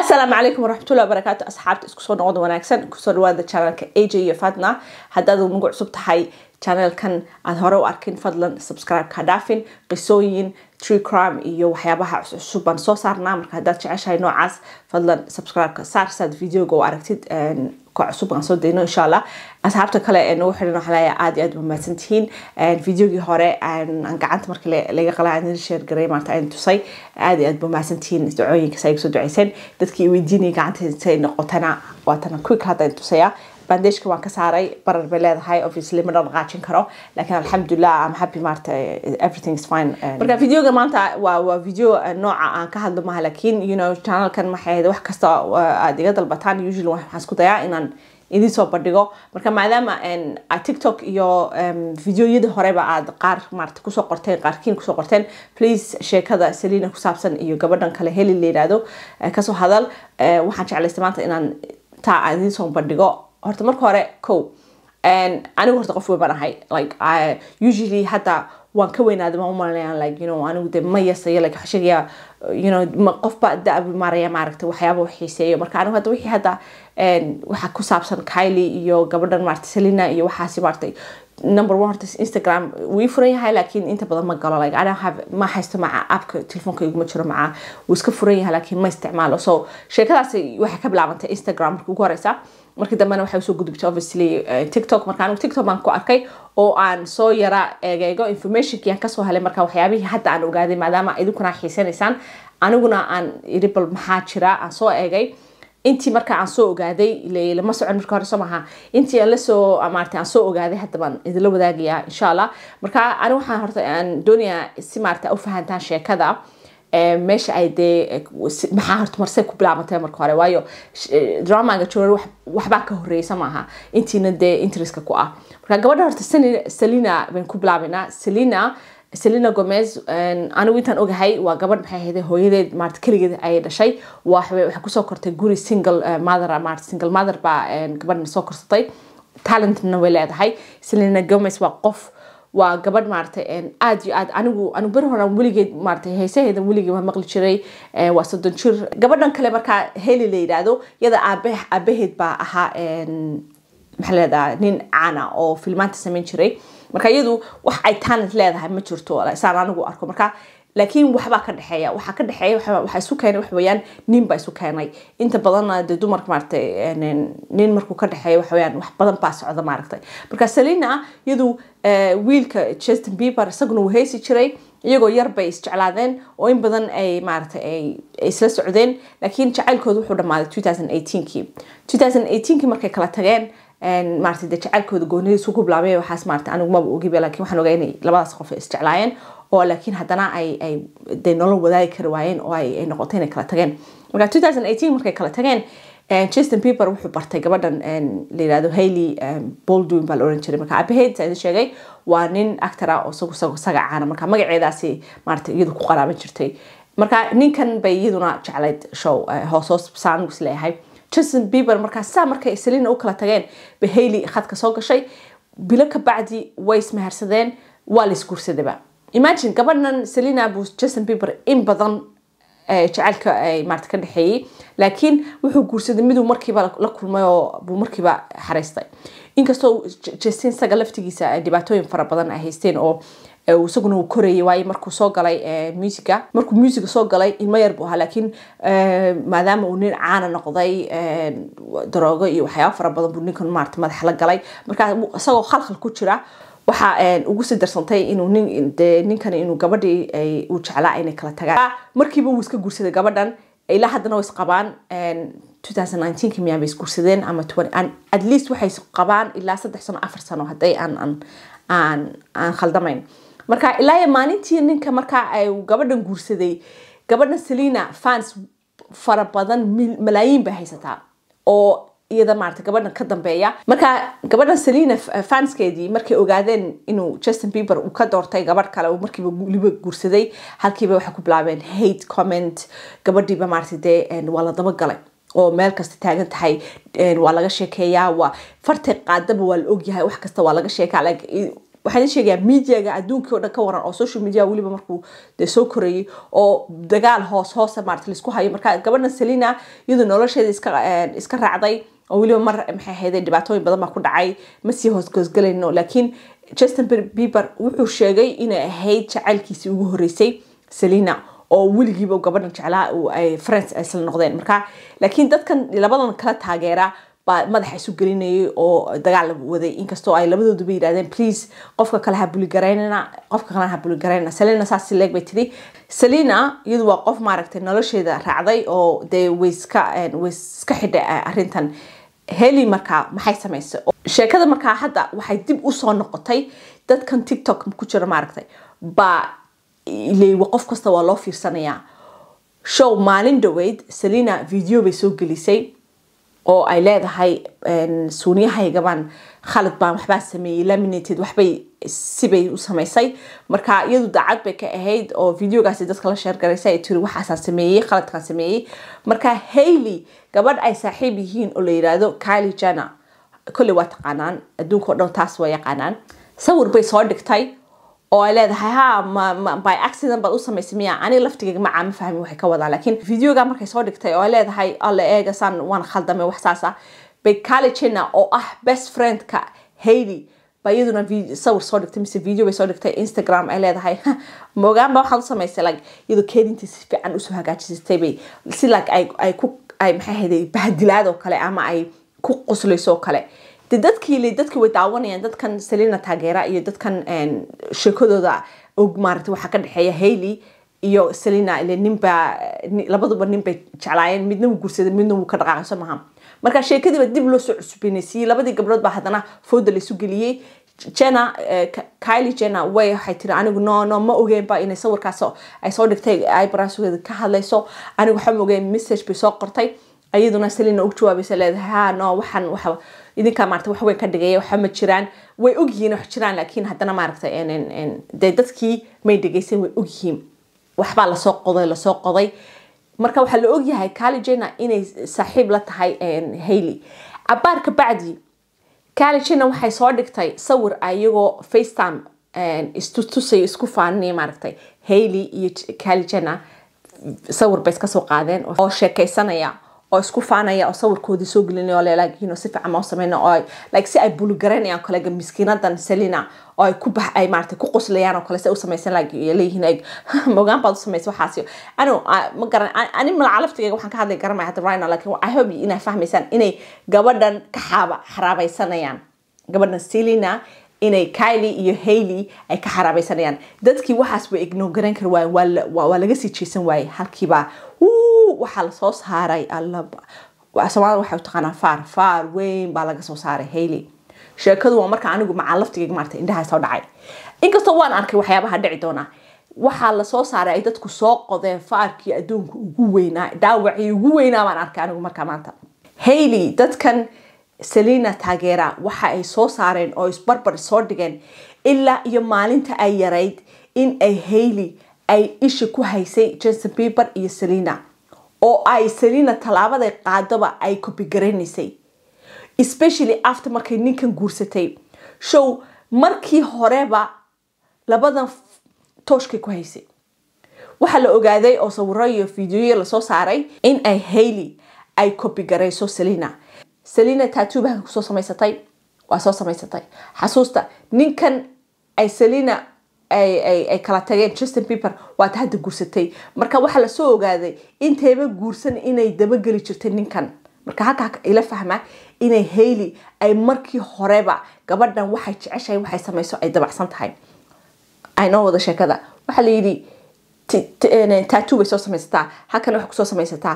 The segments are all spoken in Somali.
asalaamu calaykum waraxmatullahi wabarakaatu asxaabta isku soo noqda wanaagsan kusoo dhawaada janalka aj iyo fatna haddaad magac cusub tahay channelkan aad hore u arkin fadlan subscribe-ka dhaafin qisooyin tree crime iyo waxyaabaha cuscusub soo saarnaa marka haddaad jeceshahay noocaas fadlan subscribe-ka saar saad videoga oo aragtid ka cusub aan soo dayno insha allah asxaabta kale ee nagu xidhan waxaa leeyahay aada iyo aad mahadsan tihiin videogii hore aan gacanta markii laga qalaa aan share garay maanta aan tusay aada iyo aad mahadsan tihiin ducooyinka saa igu soo dadkii weydiinaya gacanta say noqotana waatana quick hadda aan tusaya bandejka waan ka saaray barar bay leedahay obviously ma dhaqaajin karo laakiin alxamdulilah am happy maarta everything is fine eh. marka videoga maanta waa waa video eh, nooca aan ka hadlo maha laakiin you know channelkan maxay wax kasta eh, aad iga dalbataan usually waxaan isku dayaa inaan idin soo bandhigo marka maadaama tiktok iyo videoyadii horeba aad qaar maarata kusoo qorteen qaarkiin kusoo qorteen please sheekada saliina ku saabsan iyo gabadhan kale heli la yidhaahdo kasoo hadal waxaan jeclaystay maanta inaan taa aan idin soo bandhigo horta marka hore o anigu horta qof weyn baan ahay like usually hadda waan ka weynaaday baan umalanayaan like you know anigu de mayasaya like xashadiya you know qof baa da waxyaaba xiiseeyo marka anigu hadda wixii hadda waxa ku saabsan kylie iyo gabadhan maaragtay selina iyo waxaasi maaragtay number one horta instagram wii furan yahay laakiin inta badan ma galo like anaa have ma haysto maca appka telefoonka iguma jiro maca wuu iska furan yahay laakiin ma isticmaalo so sheekadaasi waxay ka bilaabantay instagram marka ugu horeysa markii dambena waxay usoo gudubtay obviously eh, tiktok marka anigu tiktok baan ku arkay oo aan soo yara egeego informationkii aan kasoo helay marka waxyaabihii hadda aan ogaaday maadaama idinkuna xiisanaysaan aniguna aan iri bal maxaa jira aan soo eegay intii marka aan soo ogaaday lama socon marka hore soo intii aan lasoo ah, maarata aan soo ogaaday hadda baan idinla wadaagayaa insha marka ani waxaan horta aan doonayaa si maarata u fahantaan sheekada Eh, meesha ay dee eh, maxaa horta ku bilaabatay marka hore waayo eh, dramaga joor waxbaa ka horeysa maaha intiina dee interestka ku ah marka gabadha horta selina baan ku bilaabaynaa selina selina gomez anigu intaan ogahay waa gabadh maxay ahayd hooyadeed maarta keligeed ayay dhashay waxay kusoo kortay guri single mother ah, maarta single mother baa gabadhna soo korsatay talentna way leedahay selina gomez waa qof waa gabadh maarata aad iyo aad anigu anu ber horan weligeed maarata heesaheeda weligeed waan maqli jiray waa soddon jir gabadhan kale markaa heli la yidhaahdo yada aabe aabaheed baa ahaa maxaa leedaha nin caana oo filmaanta samayn jiray marka iyadu wax ay talent leedahay ma jirto saan anigu arko marka laakiin waxbaa ka dhexeeya waxaa ka dhexeeya waxaa isu keenay waxa weeyaan nin baa isu keenay inta badanna dee dumarka maaragtay eh, nin markuu ka dhexeeya waxa weeyaan wax badan baa socda maaragtay marka selina iyadu eh, wiilka justin bieber isaguna wuu heesi jiray iyagoo yar bay isjeclaadeen oo in badan ay maaragtay ay isla socdeen laakiin jacaylkooda wuxuu dhammaaday 2018kii 2018kii markay kala tageen maarata jacaylkooda goonida isu kublaabay waxaas maarata anigu ogiba lakin waxaan ogaa inay labadaas qof isjeclaayeen oo laakiin haddana ay de nolol wadaagi kari er waayeen oo ay noqotay inay kala tageen marka two thousand eighteen markay kala tageen justin peber wuxuu bartay gabadhan layirahdo hailey um, boldwin baa la oran jiray marka abahayd saa idin sheegay waa nin actor oo sagu sagacaana marka magaceedaasi maarata iyadu ku qaraaban jirtay marka ninkan bay iyaduna jeclayd ah, show hoos hoos leeyahay justin beber markaa saa markay selina u kala tageen ba hayley khadka soo gashay bilo kabacdi way ismaharsadeen waa la isguursadaba imagine gabadhan selina buu justin beber in badan jacaylka maarta ka dhexeeyey laakiin wuxuu guursaday miduu markiiba la kulmay oo buu markiiba xaraystay inkastoo justin isaga laftigiisa dhibaatooyin fara badan ay haysteen oo isaguna uu korayay waayo markuu soo galay musica markuu musica soo galay ilmo yar buu ahaa laakiin maadaama uu nin caana noqday daroogo iyo waxyaaba fara badan buu ninkan maarata madax la galay markaa isagoo khalkhal ku jira waxaa ugu sii darsantay inuu ninkan inuu gabadhii uu jeclaa inay kala tagaan markiiba wuu iska guursaday gabadhan ilaa haddana way isqabaan miyaaba isguursadeen ama atleast waxay qabaan ilaa saddex sano afar sano hadday aan aan aan khaldamayn marka ilaa iyo maalintii ninka markaa ay gabadhan guursaday gabadha selina fans fara badan malaayiin bay haysataa oo iyada maarata gabadhan ka dambeeya marka gabadhan selina eh, fanskeedii markay ogaadeen inuu justin beber uu ka doortay gabadh kale uu markiiba weliba guursaday halkiiba waxay ku bilaabeen hate comment gabadhiiba maarata dee waa la dabagalay oo meel kasta taagan tahay waa laga sheekeeyaa waa fartay qaadaba waa la ogyahay wax kasta waa laga sheekaa waxaan sheegayaa mediaga adduunkii o dhan ka waran oo social media weliba markuu dee soo korayay oo dagaal hoos hoosa ah maarata laisku hayo marka gabadhan selina iyadoo nolosheeda iska eh, raacday oo weliba mar maxay ahayde dhibaatooyin badan baa ku dhacay ma sii hoosgoosgalayno laakiin justin bieber wuxuu sheegay inay ahayd jacaylkiisii ugu horeysay selina oo weligiiba gabadhan jeclaha eh, france ay isla noqdeen marka laakiin dadkan labadan kala taageera baa madaxa isu gelinayay oo dagaal waday inkastoo ay labadooduba yidhahdeen please qofka kale ha buligaraynana qofka kalena ha buligaraynana salina saasi leeg bay tidhi salina iyadu waa qof maaragtay nolosheeda raacday oo dee wayska wayska xidhay e, arrintan heli markaa maxay samaysay sheekada markaa hadda waxay dib usoo noqotay dadkan tiktok ku jira maaragtay baa leewa qof kasta waa loo fiirsanayaa show maalin dhaweyd salina video bay soo gelisay oo ay leedahay suuniyahaygaban khalad baan waxbaa sameeyey laminated waxbay sibay u samaysay marka iyadu dacad bay ka ahayd oo videogaasi dadka la sheergaraysa ay tiri waxaasaa sameeyey khaladkaan sameeyey marka hayley gabadh ay saaxiib yihiin oo la yiraahdo kyli jana kolley waa taqaanaan adduunka o dhan taas waa yaqaanaan sawir bay soo dhigtay oo ay leedahay ha by accident baad u samaysay miya ani laftigeyga macaa ma fahmin waxay ka wadaan laakiin videoga markay soo dhigtay oo ay leedahay alla eegasaan waan khaldamay wax saas bay kali oo ah best friendka haidi ba iyaduna sawir soo dhigtay mise video bay soo dhigtay instagram ay leedahay moogaanba waxaad u samaysay iyadoo keedintii si fiican usoo hagaajisatay bay si like ay ku ay maxay ahayday bahadilaad oo kale ama ay ku qoslayso oo kale de dadkii le dadka way daawanayaan dadkan selina taageera iyo dadkan sheekadooda og maarata waxaa ka dhexeeya haley iyo selina ile ninba labaduba nin bay jeclaayeen midna wuu guursaday midna wuu ka dhaqaaqay soo maha marka sheekadiiba dib loo soo cusbinaysiyey labadii gabdhood baa haddana fooda laysu geliyey jena kylie jena way waxay tiri anigu no no ma ogeenba inay sawirkaas ay soo dhigtay ibrasugeeda ka hadlayso anigu waxaa ma ogeen message bay soo qortay iyaduna selina ug jawaabaysa leedahay ha no waxaan waxa idinkaa maarata wax weyn ka dhigaya waxa ma jiraan way ogyihiin wax jiraan laakiin haddana maaragtay dee dadkii may dhegaysan way ogyihiin waxbaa lasoo qoday lasoo qoday marka waxaa la ogyahay kali inay saaxiib la tahay hailey abbaar bacdi kali waxay soo dhigtay sawir ayagoo facetime istusay isku faaninaya maaragtay hailey iyo kali sawir bay iska soo qaadeen oo sheekeysanaya oo isku faanaya oo sawirkoodii soo gelinaya oo leelaagiin oo si fiican ma u sameynaya oo ay like si ay bulugaraynayaan kolega miskiinadan salina oo ay ku bax ay maaragtay ku qoslayaan oo kale si ay u samaysan leeyihiin ay mogaan baad u samaysa waxaasi anu ma garan ani malacalaftigayga waxaan ka hadlay garamaya hadda rayna laakiin i hope inay fahmaysaan inay gabadhan ka xaaba xaraabaysanayaan gabadhan selina inay kylie iyo hailey ay ka xaraabaysanayaan dadkii waxaas way ignogarayn kari waayeen waa laga sii jeesan waayey halkiibaa wuu waxaa lasoo saaray waxay utaqaanaa faar faar weyn baa laga soo saaray hayley sheekadu waa marka anigu macaa laftigayga maarta indhahaa soo dhacay inkastoo waan arkay waxyaabaha dhici doonaa waxaa lasoo saaray ay dadku soo qodeen faarkii adduunka ugu weynaa dhaawacii ugu weynaa baan arkay anigu markaa maanta hayley dadkan selina taageera waxa ay soo saareen oo isbarbar soo dhigeen ilaa iyo maalinta ay yarayd in ay hayley ay isha ku haysay jenson beber iyo selina oo ay selina tallaabaday qaadaba ay copygaraysay especially after markay ninkan guursatay show markii horeba labadan tooshkay ku haysay waxaa la ogaaday oo sawiro iyo fideoyo lasoo saaray in ay hayli ay copygarayso selina selina taatuubahan kusoo samaysatay waa soo samaysatay xasuusta ninkan ay selina ay kala tageen justin beber waad hadda guursatay marka waxaa lasoo ogaaday intayba guursan inay dabageli jirtay ninkan marka halkaa ila fahmaa inay hayli ay markii horeba gabadhan waxay jeceshahay waxay samayso ay dabacsan tahay aynoo wada sheekada waxaa layidhi taatu eh, bay soo samaysataa halkan waxay kusoo samaysataa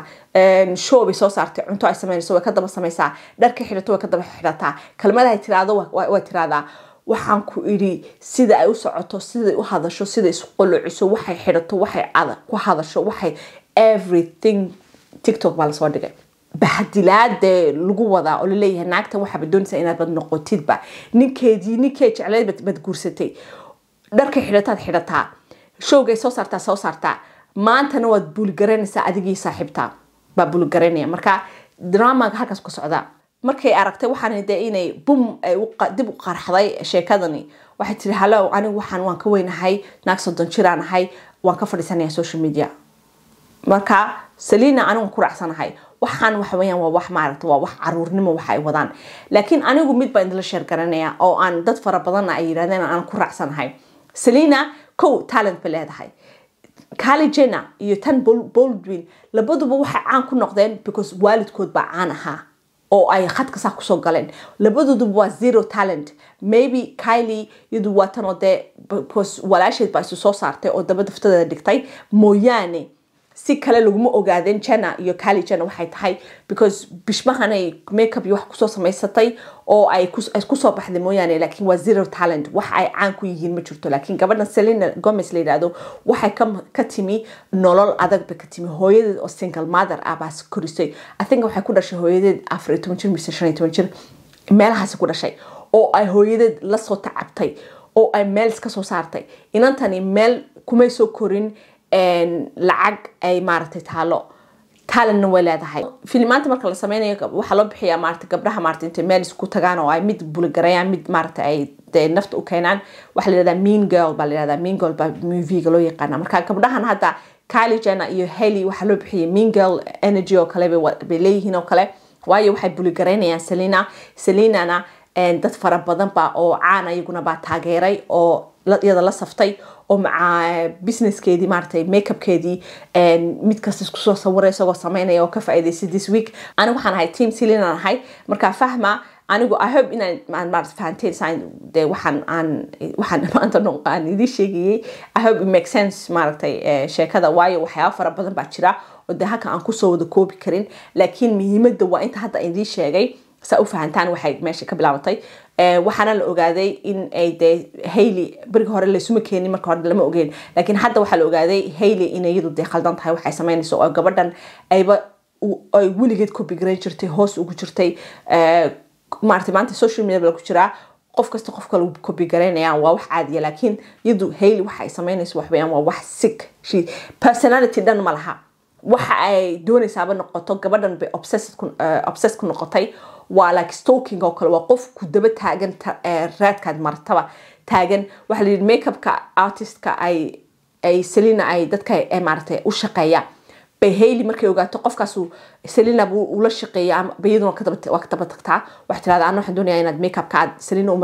show bay soo saartay cunto ay samaynayso way ka daba samaysaa dharka xidhato way ka daba xidhataa kelmadahay tiraado waa tiradaa waxaan ku idhi sida ay u socoto siday u hadasho siday isu qolociso waxay xidhato waxay ku hadasho waxay everything tictok baa lasoo dhigay bahadilaadee lagu wadaa oo laleeyahay naagtan waxaaba doonaysaa inaad noqotidba ninkeedii ninkee jecleed bad guursatay dharkay xidhataad xidhataa showgay soo saartaa soo saartaa maantana waad buulgaraynaysaa adigii saaxiibta baa buulgaraynaya marka dramaga halkaas ka socdaa markay aragtay waxaan de inay bum dib u qarxday sheekadani waxay tiri halow anigu waxaan waan ka weynahay naag soddon jiraan ahay waan ka fadhiisanaya social media marka salina anigu ku waxaan waxaweyaan waa wax maaragta waa wax caruurnimo waxa ay wadaan laakiin anigu mid baan idinla sheergaranaya oo aan dad fara badanna ay yidhahdeen aan ku raacsanahay salina kow talent ba leedahay caligena iyo tan boldwin labaduba waxay caan ku noqdeen because waalidkood baa caan ahaa oo ay khadka saa kusoo galeen labadooduba waa zero talent maybe kylie iyadu waa tanoo dee walaasheed baa isu soo saartay oo daba daftadeeda dhigtay mooyaane si kale laguma ogaaden jana iyo kali jana waxay tahay because bishmahanay makeup iyo wax kusoo samaysatay oo ay kusoo baxday mooyaane laakiin waa zero talent wax ay caan ku yihiin ma jirto laakiin gabadhan selina gomez la yidhaahdo waxay ka timi nolol adag bay ka timi hooyadeed oo single mother ah baas korisay athinka waxay ku dhashay hooyadeed afar iyo toban jir mise shan iyo toban jir meelahaasi ku dhashay oo ay hooyadeed lasoo tacabtay oo ay meel iska saartay inantani meel kumay soo korin lacag ay maaragtay taalo talentna way leedahay filimaanta marka la sameynayo waxaa loo bixiyaa maarata gabdhaha maarata intay meel isku tagaan oo ay mid buligareeyaan mid maarata ay nafta u keenaan waxaa la yihahdaa mean girl baa la yihahdaa mean girl baa movie loo yaqaana marka gabdhahan hadda Kylie ah iyo Hailey waxaa loo bixiyay mean girl energy oo kale bay leeyihiin oo kale waayo waxay buligareynayaan Selena Selenana dad fara badan baa oo caan iyaguna baa taageeray oo iyada la saftay oo maca eh, businesskeedii maaratay makeupkeedii eh, mid kasta isku soo sawira isagoo sameynaya oo ka faa'iidaystay this week anigu waxaan ahay team silin ahay markaa fahma anigu i hope inaan maarata fahanteen de waxaan aan waxaan maanta aan idiin sheegayey i hope sense maaragtay eh, sheekada waayo waxyaaba fara badan baa jira oo dee halka aan kusoo wada koobi karin laakiin muhiimadda waa inta hadda idiin sheegay saa u fahantaan waxay meesha ka bilaabatay eh, waxaana la ogaaday in ay de hayli berigi hore laysuma keenin marka hore lama ogeen laakiin hadda waxaa la ogaaday hayli inay iyadu dee khaldan tahay waxay samaynayso oo gabadhan ayba ay weligeed ku bigrayn jirtay hoos ugu jirtay eh, maarata maanta social media baa ku jiraa qof kasta qofka lagu kobi garaynaya waa wax caadiya ah. laakiin iyadu hayli waxa ay samaynayso waxbayaan waa wax sick personality dhan ma laha waxa ay doonaysaaba noqoto gabadhan bay obsess eh, ku noqotay waa like stoking oo kale waa qof ku daba taagan eh, raadkaad martaba taagan waxaa la makeupka artistka ay ay selina ay dadka maaragtay u shaqeeyaan bahayli markay ogaato qofkaasu selina buu ula shaqeeya ama bayaduna waa ka daba tagtaa waxaa tirahda anna waxaan doonayaa inaad makeupka aad selina